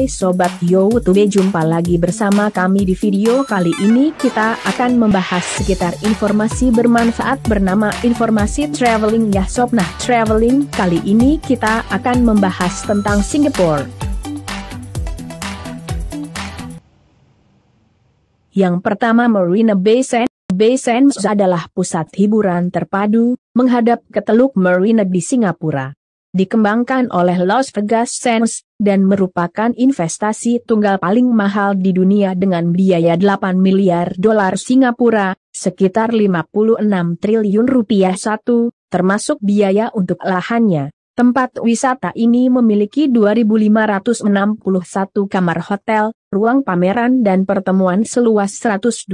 Hai Sobat Youtube jumpa lagi bersama kami di video kali ini kita akan membahas sekitar informasi bermanfaat bernama informasi traveling ya sob nah traveling kali ini kita akan membahas tentang Singapore Yang pertama Marina Bay Sands Bay Sands adalah pusat hiburan terpadu, menghadap ke Teluk Marina di Singapura dikembangkan oleh Las Vegas Sands, dan merupakan investasi tunggal paling mahal di dunia dengan biaya 8 miliar dolar Singapura, sekitar 56 triliun rupiah satu, termasuk biaya untuk lahannya. Tempat wisata ini memiliki 2.561 kamar hotel, ruang pameran dan pertemuan seluas 120.000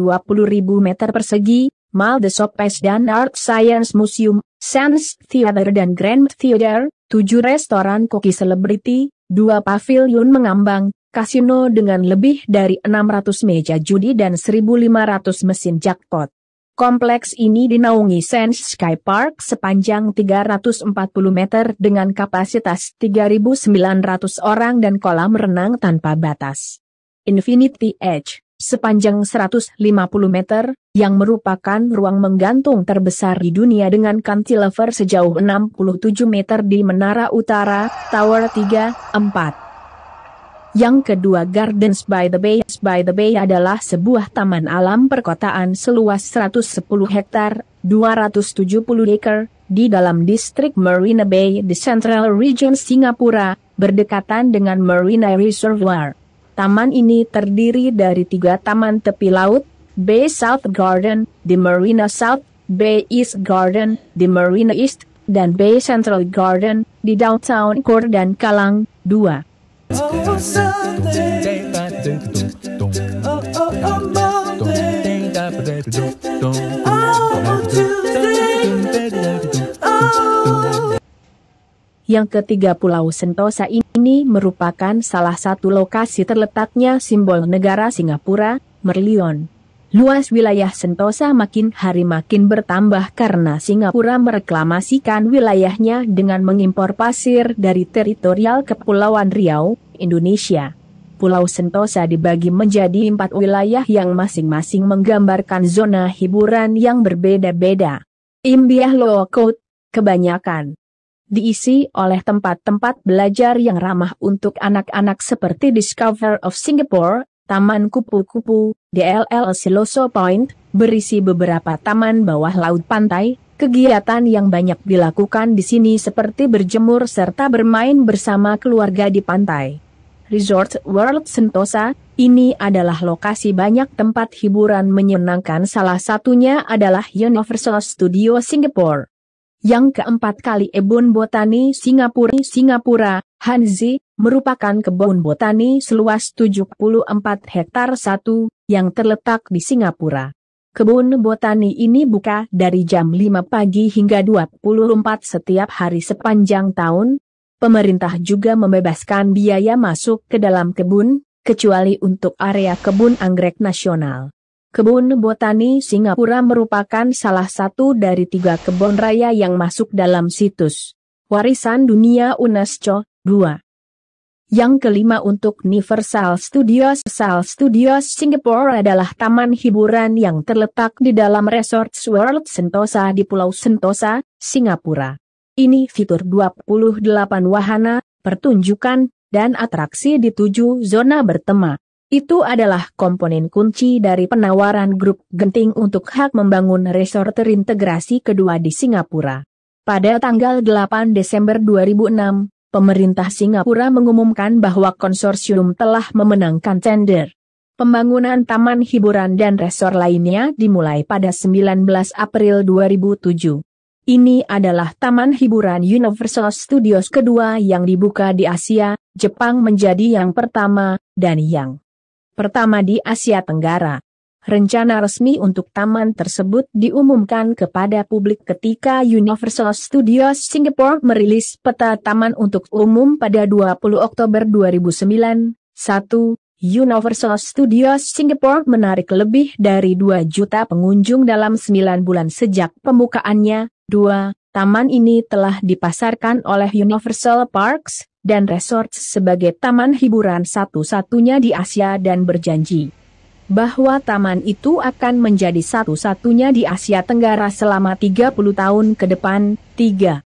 meter persegi, Mal de Sopes dan Art Science Museum, Sands Theater dan Grand Theater, tujuh restoran koki selebriti, dua pavilion mengambang, kasino dengan lebih dari 600 meja judi dan 1.500 mesin jackpot. Kompleks ini dinaungi Sands Sky Park sepanjang 340 meter dengan kapasitas 3.900 orang dan kolam renang tanpa batas. Infinity Edge sepanjang 150 meter, yang merupakan ruang menggantung terbesar di dunia dengan cantilever sejauh 67 meter di Menara Utara, Tower 3, 4. Yang kedua Gardens by the Bay by the Bay adalah sebuah taman alam perkotaan seluas 110 hektar, 270 acre, di dalam distrik Marina Bay di Central Region Singapura, berdekatan dengan Marina Reservoir. Taman ini terdiri dari tiga taman tepi laut, Bay South Garden, di Marina South, Bay East Garden, di Marina East, dan Bay Central Garden, di Downtown Core dan Kalang, 2. Yang ketiga Pulau Sentosa ini merupakan salah satu lokasi terletaknya simbol negara Singapura, Merlion. Luas wilayah Sentosa makin hari makin bertambah karena Singapura mereklamasikan wilayahnya dengan mengimpor pasir dari teritorial Kepulauan Riau, Indonesia. Pulau Sentosa dibagi menjadi empat wilayah yang masing-masing menggambarkan zona hiburan yang berbeda-beda. Imbiah Lokot, kebanyakan diisi oleh tempat-tempat belajar yang ramah untuk anak-anak seperti Discover of Singapore, Taman Kupu-Kupu, DLL Siloso Point, berisi beberapa taman bawah laut pantai, Kegiatan yang banyak dilakukan di sini seperti berjemur serta bermain bersama keluarga di pantai. Resort World Sentosa, ini adalah lokasi banyak tempat hiburan menyenangkan salah satunya adalah Universal Studio Singapore. Yang keempat kali Ebon Botani Singapura, Singapura, Hanzi, merupakan kebun botani seluas 74 hektar 1, yang terletak di Singapura. Kebun botani ini buka dari jam 5 pagi hingga 24 setiap hari sepanjang tahun. Pemerintah juga membebaskan biaya masuk ke dalam kebun, kecuali untuk area kebun anggrek nasional. Kebun Botani Singapura merupakan salah satu dari tiga kebun raya yang masuk dalam situs Warisan Dunia UNESCO 2. Yang kelima untuk Universal Studios Universal Studios Singapore adalah taman hiburan yang terletak di dalam Resort World Sentosa di Pulau Sentosa, Singapura. Ini fitur 28 wahana, pertunjukan, dan atraksi di tujuh zona bertema. Itu adalah komponen kunci dari penawaran grup Genting untuk hak membangun resor terintegrasi kedua di Singapura. Pada tanggal 8 Desember 2006, pemerintah Singapura mengumumkan bahwa konsorsium telah memenangkan tender. Pembangunan taman hiburan dan resor lainnya dimulai pada 19 April 2007. Ini adalah taman hiburan Universal Studios kedua yang dibuka di Asia, Jepang menjadi yang pertama, dan yang pertama di Asia Tenggara. Rencana resmi untuk taman tersebut diumumkan kepada publik ketika Universal Studios Singapore merilis peta taman untuk umum pada 20 Oktober 2009. 1. Universal Studios Singapore menarik lebih dari 2 juta pengunjung dalam 9 bulan sejak pembukaannya. 2. Taman ini telah dipasarkan oleh Universal Parks, dan resort sebagai taman hiburan satu-satunya di Asia dan berjanji bahwa taman itu akan menjadi satu-satunya di Asia Tenggara selama 30 tahun ke depan. 3.